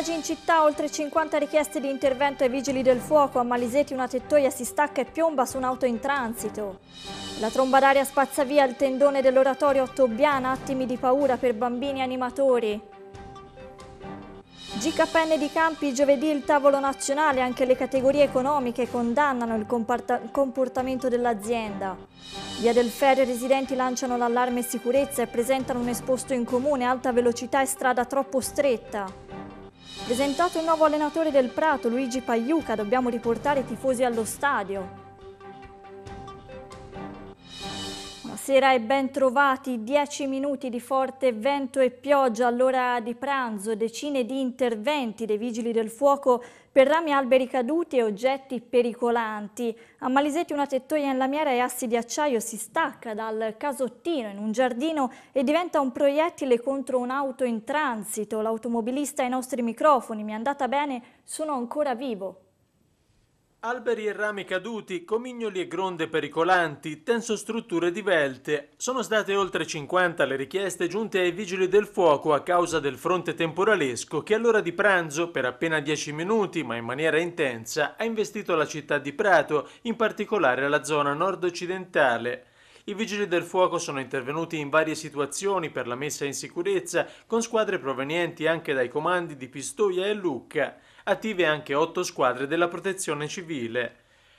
Disagi in città, oltre 50 richieste di intervento ai vigili del fuoco. A Maliseti una tettoia si stacca e piomba su un'auto in transito. La tromba d'aria spazza via il tendone dell'oratorio Tobbiana, attimi di paura per bambini animatori. GKN di Campi, giovedì il tavolo nazionale, anche le categorie economiche condannano il comportamento dell'azienda. Via del Ferro i residenti lanciano l'allarme sicurezza e presentano un esposto in comune, alta velocità e strada troppo stretta. Presentato il nuovo allenatore del Prato, Luigi Pagliuca, dobbiamo riportare i tifosi allo stadio. Buonasera e ben trovati. 10 minuti di forte vento e pioggia all'ora di pranzo, decine di interventi dei vigili del fuoco per rami, alberi caduti e oggetti pericolanti. A Maliseti una tettoia in lamiera e assi di acciaio si stacca dal casottino in un giardino e diventa un proiettile contro un'auto in transito. L'automobilista ai nostri microfoni, mi è andata bene, sono ancora vivo. Alberi e rami caduti, comignoli e gronde pericolanti, tensostrutture divelte. Sono state oltre 50 le richieste giunte ai vigili del fuoco a causa del fronte temporalesco che all'ora di pranzo, per appena 10 minuti ma in maniera intensa, ha investito la città di Prato, in particolare la zona nord-occidentale. I vigili del fuoco sono intervenuti in varie situazioni per la messa in sicurezza con squadre provenienti anche dai comandi di Pistoia e Lucca, attive anche otto squadre della protezione civile.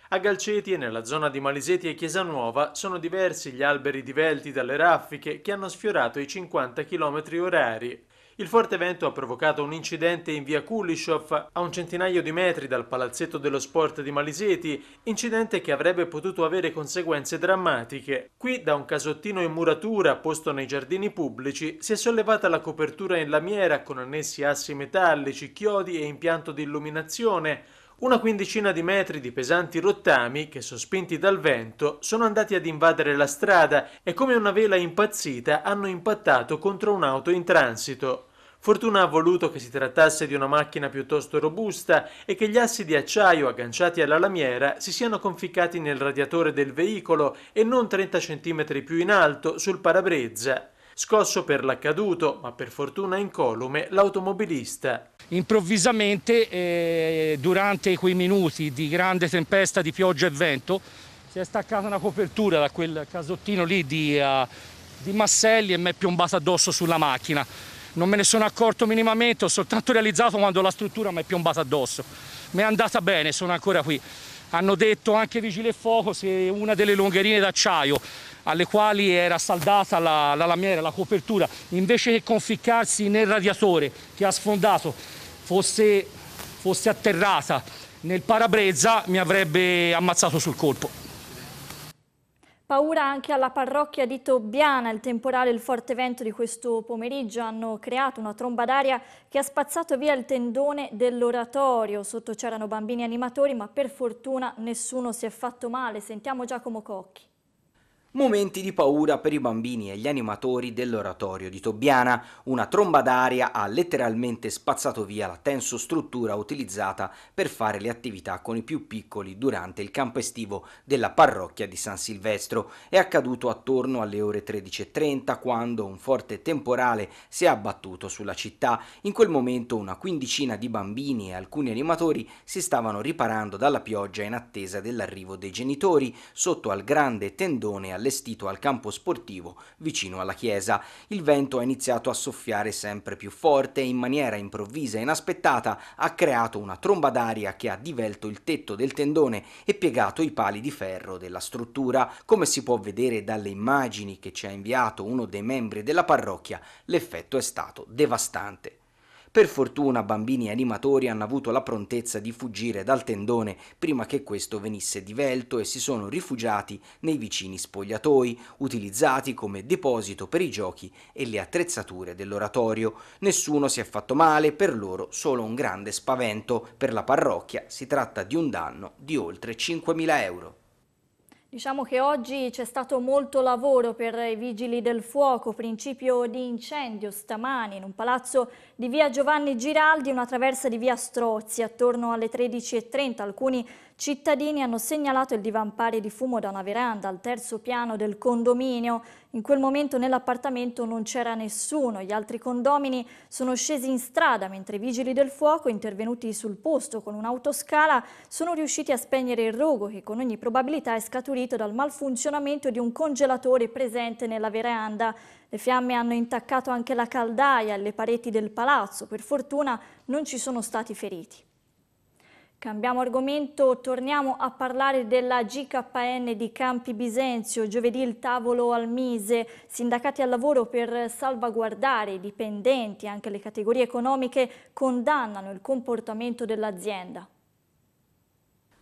A Galceti e nella zona di Maliseti e Chiesanuova sono diversi gli alberi divelti dalle raffiche che hanno sfiorato i 50 km orari. Il forte vento ha provocato un incidente in via Kulishov a un centinaio di metri dal palazzetto dello sport di Maliseti, incidente che avrebbe potuto avere conseguenze drammatiche. Qui da un casottino in muratura posto nei giardini pubblici si è sollevata la copertura in lamiera con annessi assi metallici, chiodi e impianto di illuminazione una quindicina di metri di pesanti rottami, che sospinti dal vento, sono andati ad invadere la strada e come una vela impazzita hanno impattato contro un'auto in transito. Fortuna ha voluto che si trattasse di una macchina piuttosto robusta e che gli assi di acciaio agganciati alla lamiera si siano conficcati nel radiatore del veicolo e non 30 cm più in alto sul parabrezza. Scosso per l'accaduto, ma per fortuna incolume, l'automobilista improvvisamente eh, durante quei minuti di grande tempesta di pioggia e vento si è staccata una copertura da quel casottino lì di, uh, di Masselli e mi è piombata addosso sulla macchina. Non me ne sono accorto minimamente, ho soltanto realizzato quando la struttura mi è piombata addosso. Mi è andata bene, sono ancora qui. Hanno detto anche Vigile e Fuoco se una delle longherine d'acciaio alle quali era saldata la, la lamiera, la copertura, invece che conficcarsi nel radiatore che ha sfondato fosse, fosse atterrata nel parabrezza mi avrebbe ammazzato sul colpo. Paura anche alla parrocchia di Tobbiana, il temporale e il forte vento di questo pomeriggio hanno creato una tromba d'aria che ha spazzato via il tendone dell'oratorio. Sotto c'erano bambini animatori ma per fortuna nessuno si è fatto male. Sentiamo Giacomo Cocchi. Momenti di paura per i bambini e gli animatori dell'oratorio di Tobiana. Una tromba d'aria ha letteralmente spazzato via la tenso struttura utilizzata per fare le attività con i più piccoli durante il campo estivo della parrocchia di San Silvestro. È accaduto attorno alle ore 13.30 quando un forte temporale si è abbattuto sulla città. In quel momento una quindicina di bambini e alcuni animatori si stavano riparando dalla pioggia in attesa dell'arrivo dei genitori sotto al grande tendone allestito al campo sportivo vicino alla chiesa. Il vento ha iniziato a soffiare sempre più forte e in maniera improvvisa e inaspettata ha creato una tromba d'aria che ha divelto il tetto del tendone e piegato i pali di ferro della struttura. Come si può vedere dalle immagini che ci ha inviato uno dei membri della parrocchia, l'effetto è stato devastante. Per fortuna bambini animatori hanno avuto la prontezza di fuggire dal tendone prima che questo venisse divelto e si sono rifugiati nei vicini spogliatoi, utilizzati come deposito per i giochi e le attrezzature dell'oratorio. Nessuno si è fatto male, per loro solo un grande spavento. Per la parrocchia si tratta di un danno di oltre 5.000 euro. Diciamo che oggi c'è stato molto lavoro per i vigili del fuoco, principio di incendio stamani in un palazzo di via Giovanni Giraldi, una traversa di via Strozzi attorno alle 13.30. Alcuni Cittadini hanno segnalato il divampare di fumo da una veranda al terzo piano del condominio. In quel momento nell'appartamento non c'era nessuno. Gli altri condomini sono scesi in strada mentre i vigili del fuoco, intervenuti sul posto con un'autoscala, sono riusciti a spegnere il rogo che con ogni probabilità è scaturito dal malfunzionamento di un congelatore presente nella veranda. Le fiamme hanno intaccato anche la caldaia e le pareti del palazzo. Per fortuna non ci sono stati feriti. Cambiamo argomento, torniamo a parlare della GKN di Campi Bisenzio. Giovedì il tavolo al Mise, sindacati al lavoro per salvaguardare i dipendenti, anche le categorie economiche condannano il comportamento dell'azienda.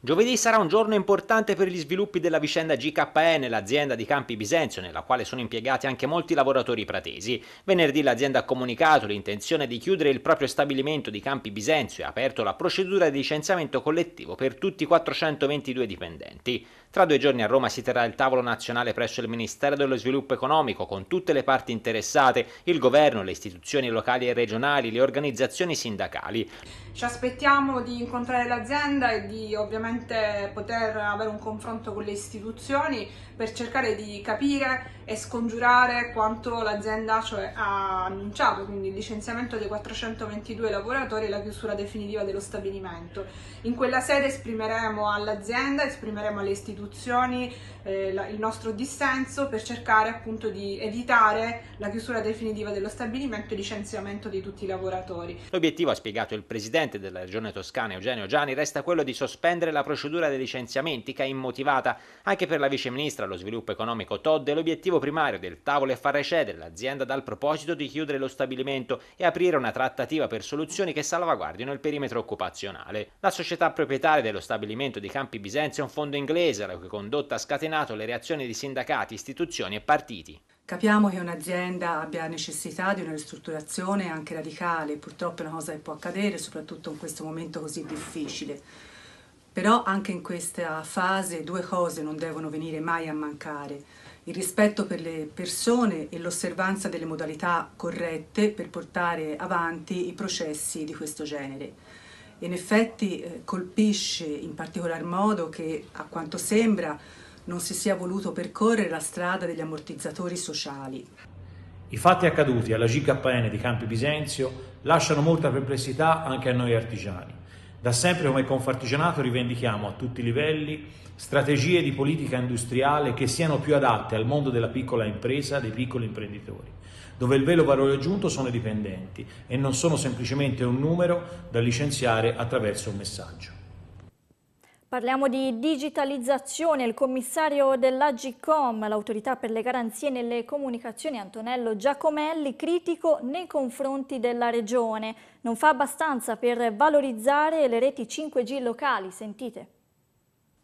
Giovedì sarà un giorno importante per gli sviluppi della vicenda GKN, l'azienda di Campi Bisenzio, nella quale sono impiegati anche molti lavoratori pratesi. Venerdì l'azienda ha comunicato l'intenzione di chiudere il proprio stabilimento di Campi Bisenzio e ha aperto la procedura di licenziamento collettivo per tutti i 422 dipendenti. Tra due giorni a Roma si terrà il tavolo nazionale presso il Ministero dello Sviluppo Economico con tutte le parti interessate, il governo, le istituzioni locali e regionali, le organizzazioni sindacali. Ci aspettiamo di incontrare l'azienda e di ovviamente sicuramente poter avere un confronto con le istituzioni per cercare di capire e scongiurare quanto l'azienda cioè, ha annunciato, quindi il licenziamento dei 422 lavoratori e la chiusura definitiva dello stabilimento. In quella sede esprimeremo all'azienda, esprimeremo alle istituzioni eh, la, il nostro dissenso per cercare appunto di evitare la chiusura definitiva dello stabilimento e il licenziamento di tutti i lavoratori. L'obiettivo, ha spiegato il presidente della regione toscana Eugenio Gianni, resta quello di sospendere la procedura dei licenziamenti che è immotivata anche per la viceministra allo sviluppo economico Todd, l'obiettivo primario del tavolo è far recedere l'azienda dal proposito di chiudere lo stabilimento e aprire una trattativa per soluzioni che salvaguardino il perimetro occupazionale. La società proprietaria dello stabilimento di Campi Bisenzio è un fondo inglese, la cui condotta ha scatenato le reazioni di sindacati, istituzioni e partiti. Capiamo che un'azienda abbia necessità di una ristrutturazione anche radicale, purtroppo è una cosa che può accadere soprattutto in questo momento così difficile però anche in questa fase due cose non devono venire mai a mancare, il rispetto per le persone e l'osservanza delle modalità corrette per portare avanti i processi di questo genere. In effetti eh, colpisce in particolar modo che, a quanto sembra, non si sia voluto percorrere la strada degli ammortizzatori sociali. I fatti accaduti alla GKN di Campi Bisenzio lasciano molta perplessità anche a noi artigiani. Da sempre come Confartigianato rivendichiamo a tutti i livelli strategie di politica industriale che siano più adatte al mondo della piccola impresa, dei piccoli imprenditori, dove il vero valore aggiunto sono i dipendenti e non sono semplicemente un numero da licenziare attraverso un messaggio. Parliamo di digitalizzazione. Il commissario dell'Agicom, l'autorità per le garanzie nelle comunicazioni, Antonello Giacomelli, critico nei confronti della regione. Non fa abbastanza per valorizzare le reti 5G locali. Sentite.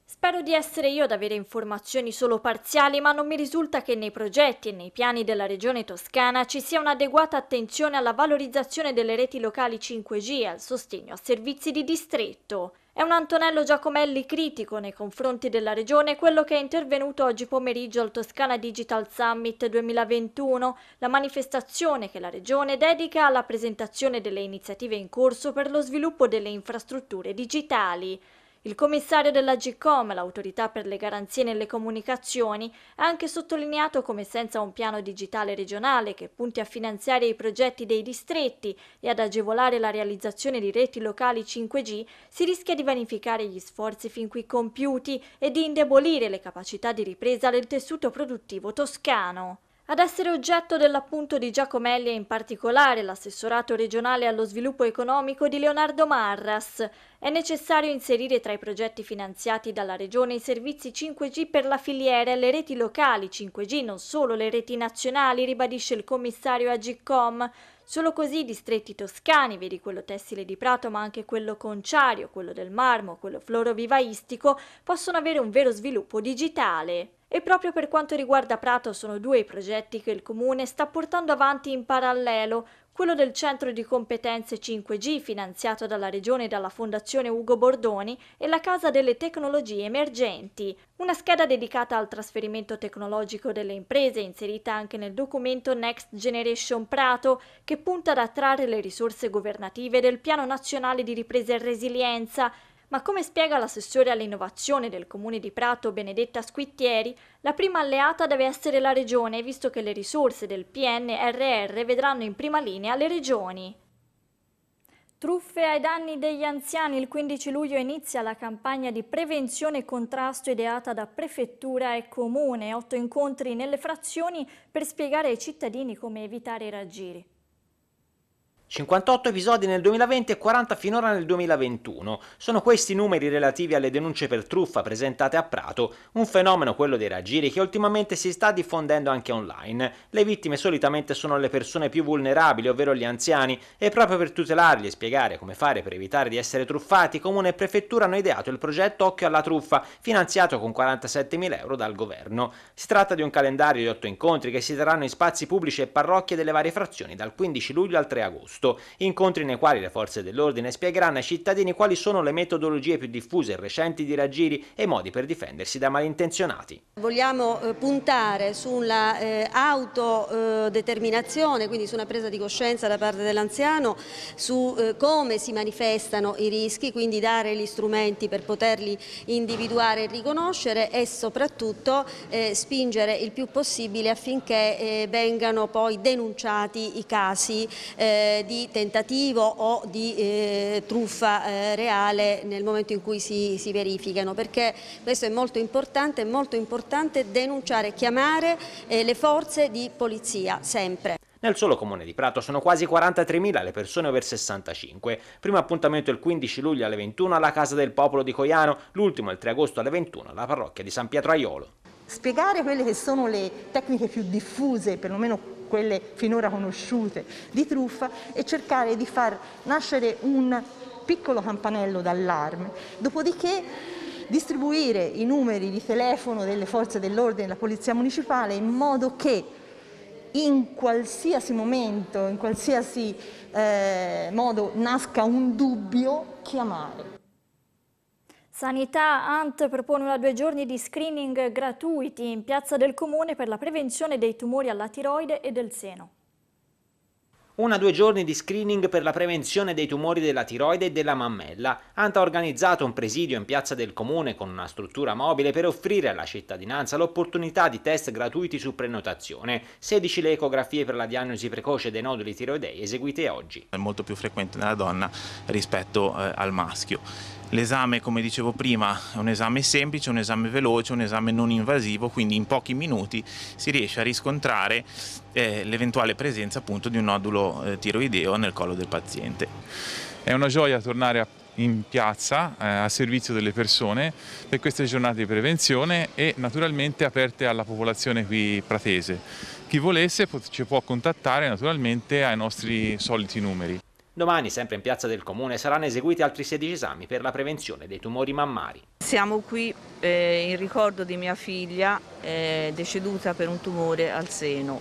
Spero di essere io ad avere informazioni solo parziali, ma non mi risulta che nei progetti e nei piani della Regione Toscana ci sia un'adeguata attenzione alla valorizzazione delle reti locali 5G e al sostegno a servizi di distretto. È un Antonello Giacomelli critico nei confronti della Regione quello che è intervenuto oggi pomeriggio al Toscana Digital Summit 2021, la manifestazione che la Regione dedica alla presentazione delle iniziative in corso per lo sviluppo delle infrastrutture digitali. Il commissario della GCOM, l'autorità per le garanzie nelle comunicazioni, ha anche sottolineato come senza un piano digitale regionale che punti a finanziare i progetti dei distretti e ad agevolare la realizzazione di reti locali 5G, si rischia di vanificare gli sforzi fin qui compiuti e di indebolire le capacità di ripresa del tessuto produttivo toscano. Ad essere oggetto dell'appunto di Giacomelli e in particolare l'assessorato regionale allo sviluppo economico di Leonardo Marras. È necessario inserire tra i progetti finanziati dalla Regione i servizi 5G per la filiera e le reti locali 5G, non solo le reti nazionali, ribadisce il commissario Agicom. Solo così i distretti toscani, vedi quello tessile di Prato ma anche quello conciario, quello del marmo, quello florovivaistico, possono avere un vero sviluppo digitale. E proprio per quanto riguarda Prato sono due i progetti che il Comune sta portando avanti in parallelo, quello del Centro di Competenze 5G finanziato dalla Regione e dalla Fondazione Ugo Bordoni e la Casa delle Tecnologie Emergenti, una scheda dedicata al trasferimento tecnologico delle imprese inserita anche nel documento Next Generation Prato che punta ad attrarre le risorse governative del Piano Nazionale di Ripresa e Resilienza ma come spiega l'assessore all'innovazione del comune di Prato, Benedetta Squittieri, la prima alleata deve essere la regione, visto che le risorse del PNRR vedranno in prima linea le regioni. Truffe ai danni degli anziani. Il 15 luglio inizia la campagna di prevenzione e contrasto ideata da Prefettura e Comune. Otto incontri nelle frazioni per spiegare ai cittadini come evitare i raggiri. 58 episodi nel 2020 e 40 finora nel 2021. Sono questi i numeri relativi alle denunce per truffa presentate a Prato, un fenomeno quello dei raggiri che ultimamente si sta diffondendo anche online. Le vittime solitamente sono le persone più vulnerabili, ovvero gli anziani, e proprio per tutelarli e spiegare come fare per evitare di essere truffati, Comune e Prefettura hanno ideato il progetto Occhio alla truffa, finanziato con 47.000 euro dal governo. Si tratta di un calendario di 8 incontri che si terranno in spazi pubblici e parrocchie delle varie frazioni dal 15 luglio al 3 agosto agosto, incontri nei quali le forze dell'ordine spiegheranno ai cittadini quali sono le metodologie più diffuse e recenti di raggiri e modi per difendersi da malintenzionati. Vogliamo eh, puntare sulla eh, autodeterminazione, quindi su una presa di coscienza da parte dell'anziano, su eh, come si manifestano i rischi, quindi dare gli strumenti per poterli individuare e riconoscere e soprattutto eh, spingere il più possibile affinché eh, vengano poi denunciati i casi eh, di tentativo o di eh, truffa eh, reale nel momento in cui si, si, verificano perché questo è molto importante, è molto importante denunciare, chiamare eh, le forze di polizia sempre. Nel solo comune di Prato sono quasi 43.000 le persone over 65. Primo appuntamento il 15 luglio alle 21 alla Casa del Popolo di Coiano, l'ultimo il 3 agosto alle 21 alla parrocchia di San Pietro Aiolo. Spiegare quelle che sono le tecniche più diffuse, perlomeno quelle finora conosciute di truffa e cercare di far nascere un piccolo campanello d'allarme. Dopodiché distribuire i numeri di telefono delle forze dell'ordine, della polizia municipale, in modo che in qualsiasi momento, in qualsiasi eh, modo nasca un dubbio, chiamare. Sanità Ant propone una due giorni di screening gratuiti in piazza del comune per la prevenzione dei tumori alla tiroide e del seno. Una due giorni di screening per la prevenzione dei tumori della tiroide e della mammella. Ant ha organizzato un presidio in piazza del comune con una struttura mobile per offrire alla cittadinanza l'opportunità di test gratuiti su prenotazione. 16 le ecografie per la diagnosi precoce dei noduli tiroidei eseguite oggi. È molto più frequente nella donna rispetto eh, al maschio. L'esame, come dicevo prima, è un esame semplice, un esame veloce, un esame non invasivo, quindi in pochi minuti si riesce a riscontrare eh, l'eventuale presenza appunto di un nodulo eh, tiroideo nel collo del paziente. È una gioia tornare in piazza eh, a servizio delle persone per queste giornate di prevenzione e naturalmente aperte alla popolazione qui pratese. Chi volesse ci può contattare naturalmente ai nostri soliti numeri. Domani, sempre in piazza del comune, saranno eseguiti altri 16 esami per la prevenzione dei tumori mammari. Siamo qui eh, in ricordo di mia figlia eh, deceduta per un tumore al seno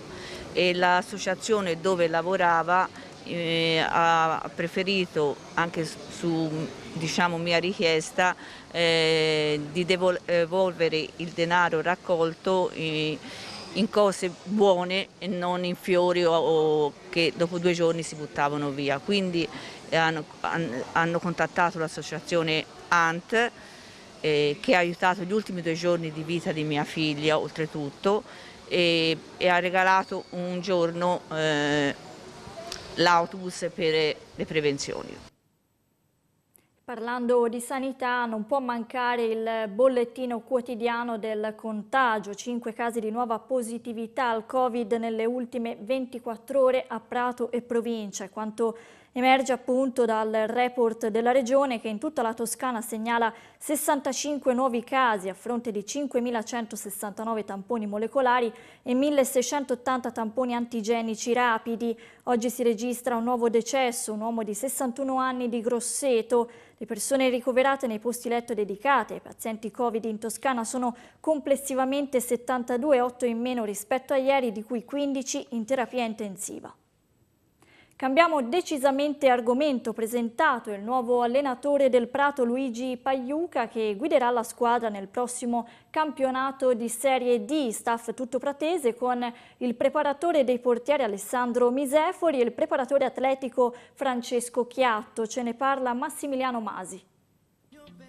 e l'associazione dove lavorava eh, ha preferito anche su diciamo, mia richiesta eh, di devolvere il denaro raccolto eh, in cose buone e non in fiori o, o che dopo due giorni si buttavano via. Quindi eh, hanno, hanno, contattato l'associazione ANT eh, che ha aiutato gli ultimi due giorni di vita di mia figlia oltretutto e, e ha regalato un giorno eh, l'autobus per le prevenzioni. Parlando di sanità non può mancare il bollettino quotidiano del contagio, 5 casi di nuova positività al Covid nelle ultime 24 ore a Prato e provincia, quanto Emerge appunto dal report della Regione che in tutta la Toscana segnala 65 nuovi casi a fronte di 5.169 tamponi molecolari e 1.680 tamponi antigenici rapidi. Oggi si registra un nuovo decesso, un uomo di 61 anni di Grosseto. Le persone ricoverate nei posti letto dedicati ai pazienti Covid in Toscana sono complessivamente 72, 8 in meno rispetto a ieri, di cui 15 in terapia intensiva. Cambiamo decisamente argomento, presentato il nuovo allenatore del Prato Luigi Pagliuca che guiderà la squadra nel prossimo campionato di Serie D, staff tutto pratese con il preparatore dei portieri Alessandro Misefori e il preparatore atletico Francesco Chiatto. Ce ne parla Massimiliano Masi.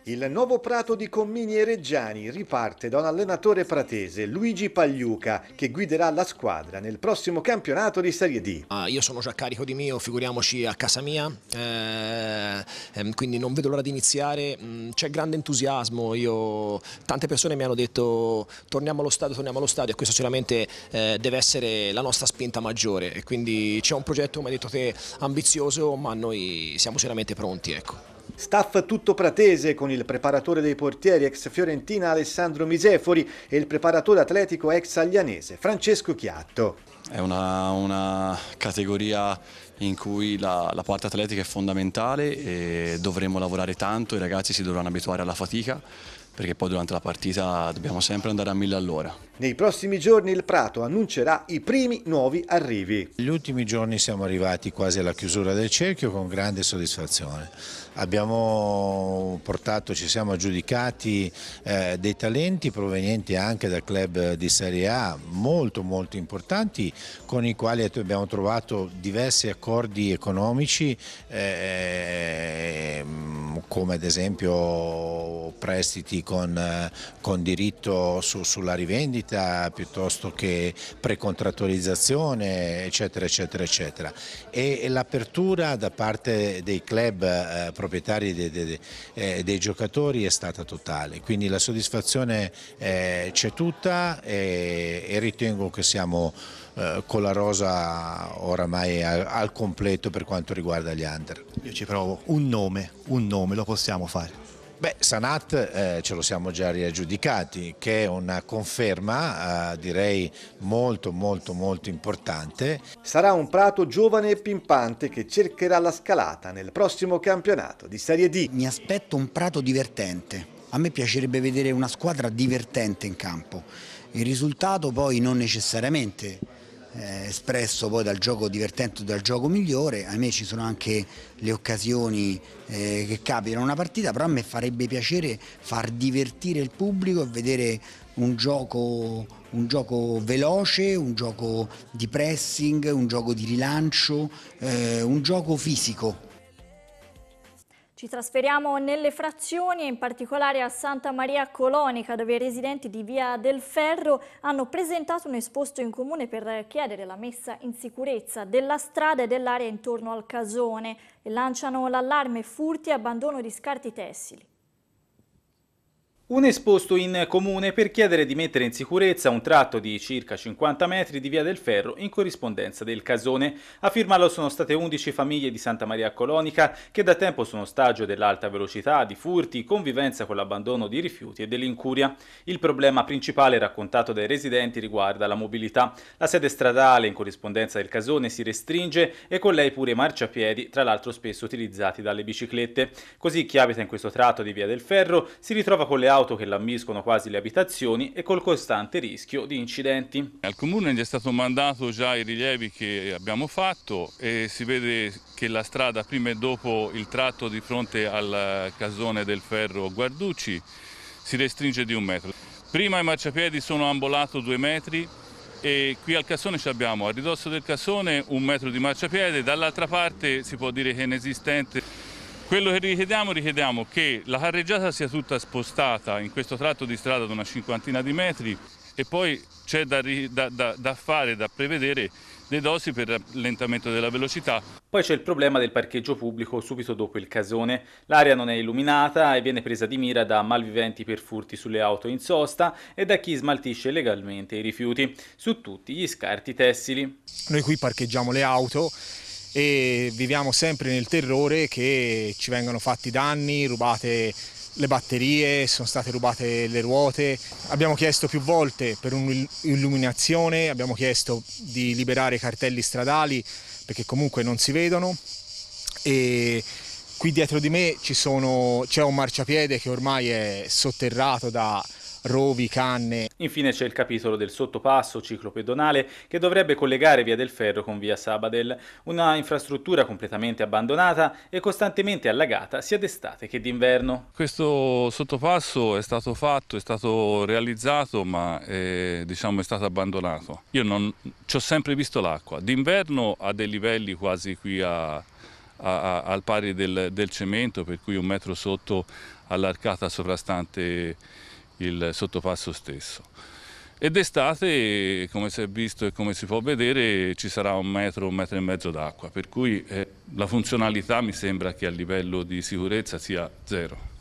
Il nuovo prato di Commini e Reggiani riparte da un allenatore pratese, Luigi Pagliuca, che guiderà la squadra nel prossimo campionato di Serie D. Ah, io sono già carico di mio, figuriamoci a casa mia, eh, ehm, quindi non vedo l'ora di iniziare, mm, c'è grande entusiasmo, io, tante persone mi hanno detto torniamo allo stadio, torniamo allo stadio e questo sicuramente eh, deve essere la nostra spinta maggiore e quindi c'è un progetto, come hai detto te, ambizioso ma noi siamo sicuramente pronti. Ecco. Staff tutto pratese con il preparatore dei portieri ex Fiorentina Alessandro Misefori e il preparatore atletico ex Aglianese Francesco Chiatto. È una, una categoria in cui la, la, parte atletica è fondamentale e dovremo lavorare tanto, i ragazzi si dovranno abituare alla fatica perché poi durante la partita dobbiamo sempre andare a mille all'ora. Nei prossimi giorni il Prato annuncerà i primi nuovi arrivi. Gli ultimi giorni siamo arrivati quasi alla chiusura del cerchio con grande soddisfazione. Abbiamo portato, ci siamo aggiudicati eh, dei talenti provenienti anche da club di Serie A molto molto importanti con i quali abbiamo trovato diversi accordi economici eh, come ad esempio prestiti con, eh, con diritto su, sulla rivendita vendita piuttosto che precontrattualizzazione eccetera eccetera eccetera e l'apertura da parte dei club eh, proprietari dei, dei, eh, dei, giocatori è stata totale quindi la soddisfazione eh, c'è tutta e, e, ritengo che siamo eh, con la rosa oramai al, al completo per quanto riguarda gli under. Io ci provo un nome, un nome lo possiamo fare. Beh, Sanat eh, ce lo siamo già riaggiudicati, che è una conferma eh, direi molto molto molto importante. Sarà un prato giovane e pimpante che cercherà la scalata nel prossimo campionato di Serie D. Mi aspetto un prato divertente. A me piacerebbe vedere una squadra divertente in campo. Il risultato poi non necessariamente eh, espresso poi dal gioco divertente o dal gioco migliore, a me ci sono anche le occasioni eh, che capitano una partita, però a me farebbe piacere far divertire il pubblico e vedere un gioco, un gioco veloce, un gioco di pressing, un gioco di rilancio, eh, un gioco fisico ci trasferiamo nelle frazioni, e in particolare a Santa Maria Colonica, dove i residenti di Via del Ferro hanno presentato un esposto in comune per chiedere la messa in sicurezza della strada e dell'area intorno al casone e lanciano l'allarme furti e abbandono di scarti tessili. Un esposto in comune per chiedere di mettere in sicurezza un tratto di circa 50 metri di via del ferro in corrispondenza del casone. A firmarlo sono state 11 famiglie di Santa Maria Colonica che da tempo sono ostaggio dell'alta velocità, di furti, convivenza con l'abbandono di rifiuti e dell'incuria. Il problema principale raccontato dai residenti riguarda la mobilità. La sede stradale in corrispondenza del casone si restringe e con lei pure i marciapiedi, tra l'altro spesso utilizzati dalle biciclette. Così chi abita in questo tratto di via del ferro si ritrova con le auto che lambiscono quasi le abitazioni e col costante rischio di incidenti. Al comune gli è stato mandato già i rilievi che abbiamo fatto e si vede che la strada prima e dopo il tratto di fronte al casone del ferro Guarducci si restringe di un metro. Prima i marciapiedi sono ambolato due metri e qui al cassone abbiamo a ridosso del cassone un metro di marciapiede, dall'altra parte si può dire che è inesistente. Quello che richiediamo, richiediamo che la carreggiata sia tutta spostata in questo tratto di strada da una cinquantina di metri e poi c'è da, da, da, fare, da prevedere le dosi per l'allentamento della velocità. Poi c'è il problema del parcheggio pubblico subito dopo il casone. L'area non è illuminata e viene presa di mira da malviventi per furti sulle auto in sosta e da chi smaltisce legalmente i rifiuti, su tutti gli scarti tessili. Noi qui parcheggiamo le auto e viviamo sempre nel terrore che ci vengano fatti danni, rubate le batterie, sono state rubate le ruote. Abbiamo chiesto più volte per un'illuminazione, abbiamo chiesto di liberare i cartelli stradali perché comunque non si vedono. E qui dietro di me c'è un marciapiede che ormai è sotterrato da rovi, canne. Infine c'è il capitolo del sottopasso ciclopedonale che dovrebbe collegare via del ferro con via Sabadell, una infrastruttura completamente abbandonata e costantemente allagata sia d'estate che d'inverno. Questo sottopasso è stato fatto, è stato realizzato, ma è, eh, diciamo, è stato abbandonato. Io non ci ho sempre visto l'acqua, d'inverno a dei livelli quasi qui a a, a, al pari del, del, cemento, per cui un metro sotto all'arcata sovrastante il sottopasso stesso. E d'estate, come si è visto e come si può vedere, ci sarà un metro, un metro e mezzo d'acqua, per cui eh, la funzionalità mi sembra che a livello di sicurezza sia zero.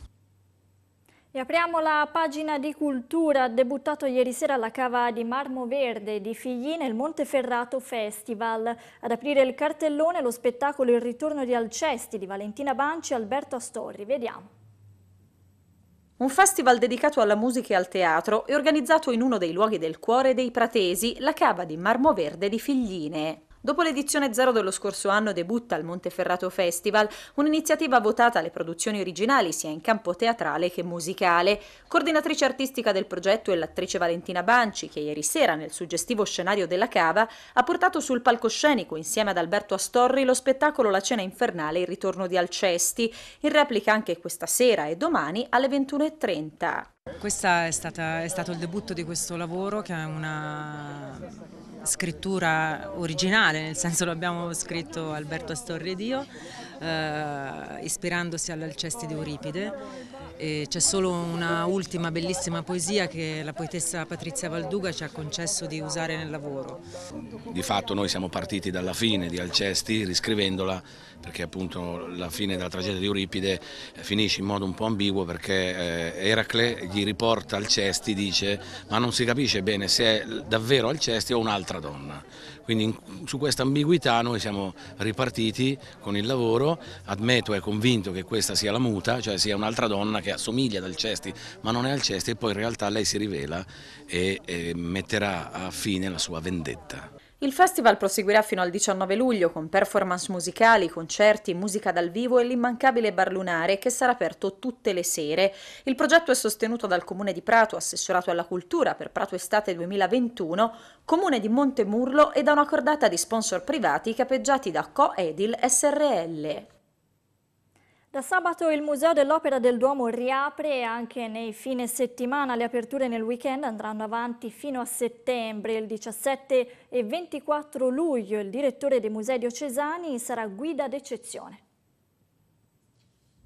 E apriamo la pagina di cultura, debuttato ieri sera alla Cava di Marmo Verde di Figline, il Monteferrato Festival. Ad aprire il cartellone lo spettacolo Il ritorno di Alcesti di Valentina Banci e Alberto Astorri. Vediamo. Un festival dedicato alla musica e al teatro è organizzato in uno dei luoghi del cuore dei pratesi, la cava di marmo verde di Figline. Dopo l'edizione zero dello scorso anno debutta al Monteferrato Festival un'iniziativa votata alle produzioni originali sia in campo teatrale che musicale. Coordinatrice artistica del progetto è l'attrice Valentina Banci che ieri sera nel suggestivo scenario della cava ha portato sul palcoscenico insieme ad Alberto Astorri lo spettacolo La cena infernale Il ritorno di Alcesti, in replica anche questa sera e domani alle 21.30. Questo è, è, stato il debutto di questo lavoro che è una scrittura originale, nel senso lo abbiamo scritto Alberto Astorri ed io, eh, ispirandosi all'Alcesti di Euripide. C'è solo una ultima bellissima poesia che la poetessa Patrizia Valduga ci ha concesso di usare nel lavoro. Di fatto noi siamo partiti dalla fine di Alcesti riscrivendola perché appunto la fine della tragedia di Euripide eh, finisce in modo un po' ambiguo perché eh, Eracle gli riporta Cesti, dice ma non si capisce bene se è davvero Alcesti o un'altra donna. Quindi su questa ambiguità noi siamo ripartiti con il lavoro, Admeto è convinto che questa sia la muta, cioè sia un'altra donna che assomiglia ad Alcesti ma non è Alcesti e poi in realtà lei si rivela e, e metterà a fine la sua vendetta. Il festival proseguirà fino al 19 luglio con performance musicali, concerti, musica dal vivo e l'immancabile bar lunare che sarà aperto tutte le sere. Il progetto è sostenuto dal Comune di Prato, assessorato alla cultura per Prato Estate 2021, Comune di Montemurlo e da una cordata di sponsor privati capeggiati da Co-Edil SRL. Da sabato il Museo dell'Opera del Duomo riapre anche nei fine settimana. Le aperture nel weekend andranno avanti fino a settembre. Il 17 e 24 luglio il direttore dei musei diocesani sarà guida d'eccezione.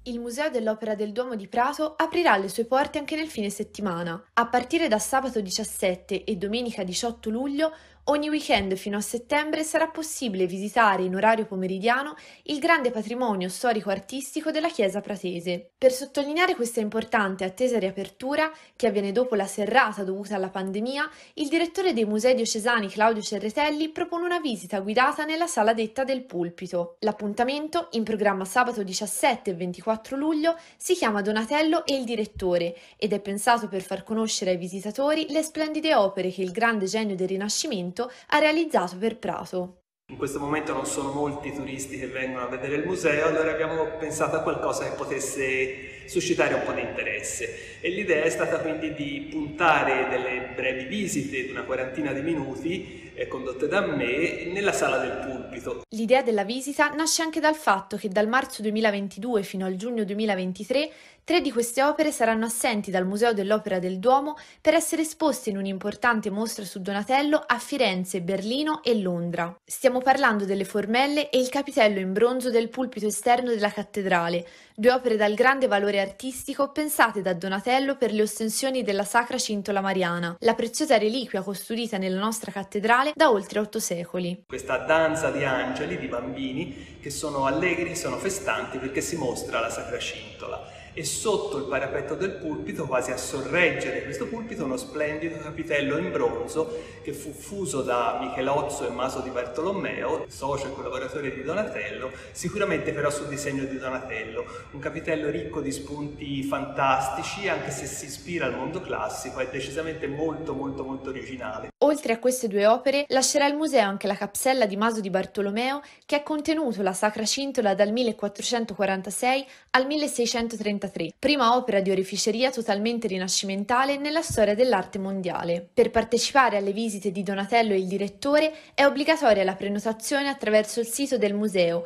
Il Museo dell'Opera del Duomo di Prato aprirà le sue porte anche nel fine settimana. A partire da sabato 17 e domenica 18 luglio Ogni weekend fino a settembre sarà possibile visitare in orario pomeridiano il grande patrimonio storico-artistico della chiesa pratese. Per sottolineare questa importante e attesa riapertura, che avviene dopo la serrata dovuta alla pandemia, il direttore dei musei diocesani Claudio Cerretelli propone una visita guidata nella sala detta del pulpito. L'appuntamento, in programma sabato 17 e 24 luglio, si chiama Donatello e il direttore ed è pensato per far conoscere ai visitatori le splendide opere che il grande genio del Rinascimento progetto ha realizzato per Prato. In questo momento non sono molti i turisti che vengono a vedere il museo, allora abbiamo pensato a qualcosa che potesse suscitare un po' di interesse e l'idea è stata quindi di puntare delle brevi visite di una quarantina di minuti eh, condotte da me nella sala del pulpito. L'idea della visita nasce anche dal fatto che dal marzo 2022 fino al giugno 2023 tre di queste opere saranno assenti dal Museo dell'Opera del Duomo per essere esposte in un'importante mostra su Donatello a Firenze, Berlino e Londra. Stiamo parlando delle formelle e il capitello in bronzo del pulpito esterno della cattedrale, due opere dal grande valore artistico pensate da Donatello per le ostensioni della Sacra Cintola Mariana, la preziosa reliquia custodita nella nostra cattedrale da oltre otto secoli. Questa danza di angeli, di bambini, che sono allegri, sono festanti perché si mostra la Sacra Cintola e sotto il parapetto del pulpito, quasi a sorreggere questo pulpito, uno splendido capitello in bronzo che fu fuso da Michelozzo e Maso di Bartolomeo, socio e collaboratore di Donatello, sicuramente però sul disegno di Donatello, un capitello ricco di spunti fantastici, anche se si ispira al mondo classico, è decisamente molto molto molto originale. Oltre a queste due opere, lascerà il museo anche la capsella di Maso di Bartolomeo che ha contenuto la Sacra Cintola dal 1446 al 1633 1933, prima opera di oreficeria totalmente rinascimentale nella storia dell'arte mondiale. Per partecipare alle visite di Donatello e il direttore è obbligatoria la prenotazione attraverso il sito del museo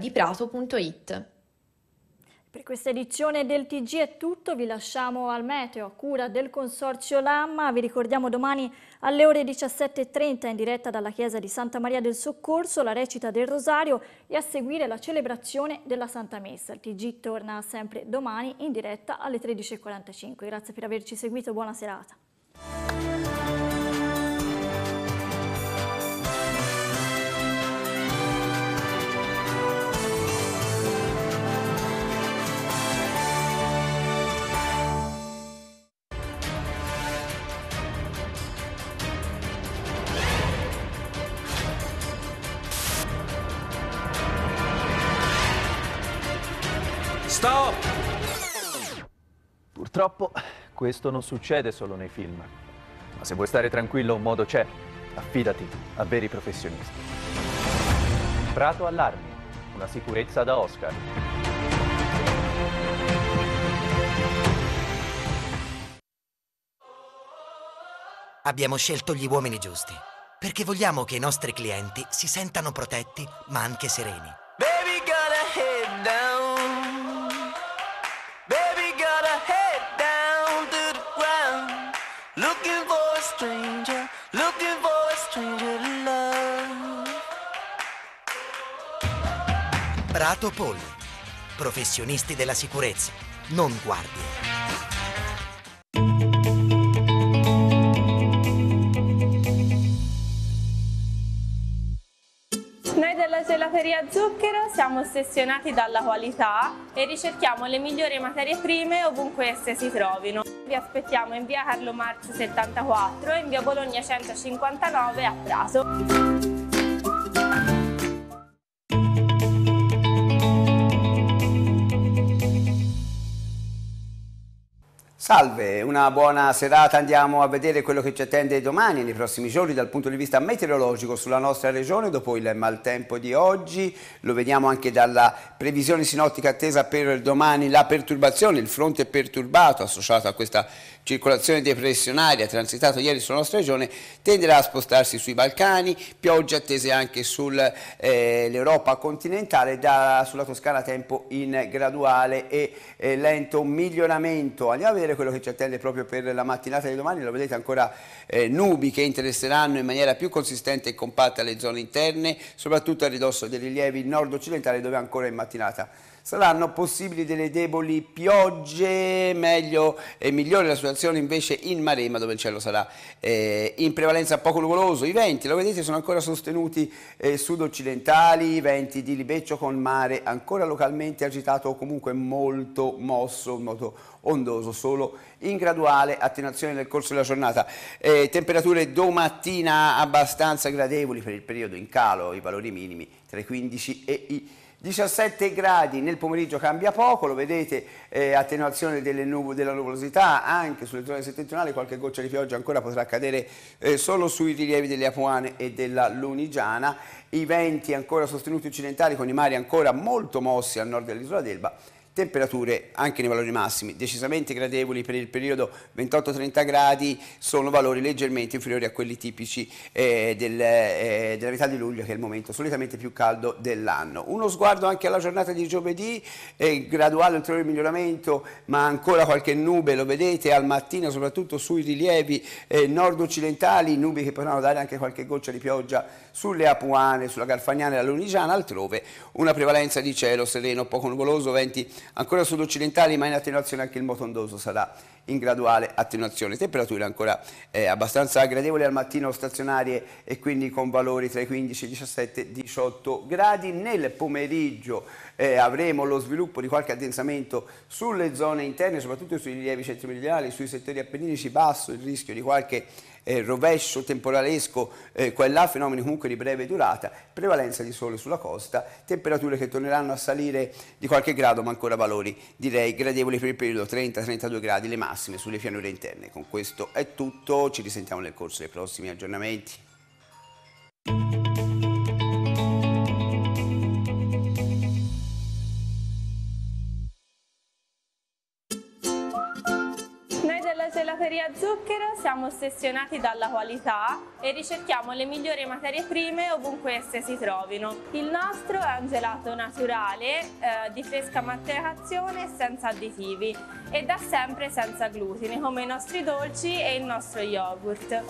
di Prato.it. Per questa edizione del TG è tutto, vi lasciamo al meteo a cura del Consorzio Lamma, vi ricordiamo domani alle ore 17.30 in diretta dalla Chiesa di Santa Maria del Soccorso la recita del Rosario e a seguire la celebrazione della Santa Messa. Il TG torna sempre domani in diretta alle 13.45. Grazie per averci seguito, buona serata. Stop! Purtroppo questo non succede solo nei film, ma se vuoi stare tranquillo un modo c'è. Affidati a veri professionisti. Prato Allarmi, una sicurezza da Oscar. Abbiamo scelto gli uomini giusti, perché vogliamo che i nostri clienti si sentano protetti ma anche sereni. Baby, gotta head down. Prato Polli. Professionisti della sicurezza, non guardie. Noi della gelateria Zucchero siamo ossessionati dalla qualità e ricerchiamo le migliori materie prime ovunque esse si trovino. Vi aspettiamo in via Carlo Marx 74 e in via Bologna 159 a Prato. Salve, una buona serata, andiamo a vedere quello che ci attende domani e nei prossimi giorni dal punto di vista meteorologico sulla nostra regione dopo il maltempo di oggi, lo vediamo anche dalla previsione sinottica attesa per domani, la perturbazione, il fronte perturbato associato a questa circolazione depressionaria transitata ieri sulla nostra regione tenderà a spostarsi sui Balcani, piogge attese anche sull'Europa eh, continentale, da, sulla Toscana tempo in graduale e eh, lento miglioramento. Andiamo a vedere quello che ci attende proprio per la mattinata di domani, lo vedete ancora eh, nubi che interesseranno in maniera più consistente e compatta le zone interne, soprattutto a ridosso dei rilievi nord-occidentali dove ancora in mattinata Saranno possibili delle deboli piogge, meglio e migliore la situazione invece in Maremma dove il cielo sarà eh, in prevalenza poco nuvoloso. I venti, lo vedete, sono ancora sostenuti eh, sud-occidentali, venti di Libeccio con mare ancora localmente agitato o comunque molto mosso, in modo ondoso, solo in graduale attenuazione nel corso della giornata. Eh, temperature domattina abbastanza gradevoli per il periodo in calo, i valori minimi tra i 15 e i 17 gradi nel pomeriggio cambia poco, lo vedete, eh, attenuazione nuvo della nuvolosità anche sulle zone settentrionali, qualche goccia di pioggia ancora potrà cadere eh, solo sui rilievi delle Apuane e della Lunigiana, i venti ancora sostenuti occidentali con i mari ancora molto mossi a nord dell'isola d'Elba temperature anche nei valori massimi, decisamente gradevoli per il periodo 28-30 gradi, sono valori leggermente inferiori a quelli tipici eh, del, eh, della metà di luglio che è il momento solitamente più caldo dell'anno. Uno sguardo anche alla giornata di giovedì, eh, graduale ulteriore miglioramento ma ancora qualche nube, lo vedete al mattino soprattutto sui rilievi eh, nord-occidentali, nubi che potranno dare anche qualche goccia di pioggia sulle Apuane, sulla Garfagnana e la Lunigiana, altrove una prevalenza di cielo sereno, poco nuvoloso, venti ancora sud sull'occidentale ma in attenuazione anche il motondoso sarà in graduale attenuazione, temperature ancora eh, abbastanza gradevoli al mattino stazionarie e quindi con valori tra i 15 17 18 gradi, nel pomeriggio eh, avremo lo sviluppo di qualche addensamento sulle zone interne, soprattutto sui rilievi centrimeridiali, sui settori appenninici, basso il rischio di qualche eh, rovescio temporalesco, eh, qua e là, fenomeni comunque di breve durata, prevalenza di sole sulla costa, temperature che torneranno a salire di qualche grado, ma ancora valori direi gradevoli per il periodo 30-32 gradi, le massime sulle pianure interne. Con questo è tutto, ci risentiamo nel corso dei prossimi aggiornamenti. ossessionati dalla qualità e ricerchiamo le migliori materie prime ovunque esse si trovino. Il nostro è un gelato naturale, eh, di fresca materazione senza additivi e da sempre senza glutine, come i nostri dolci e il nostro yogurt.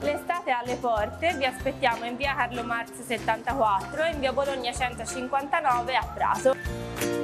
L'estate alle porte, vi aspettiamo in via Carlo Marx 74 e in via Bologna 159 a Prato.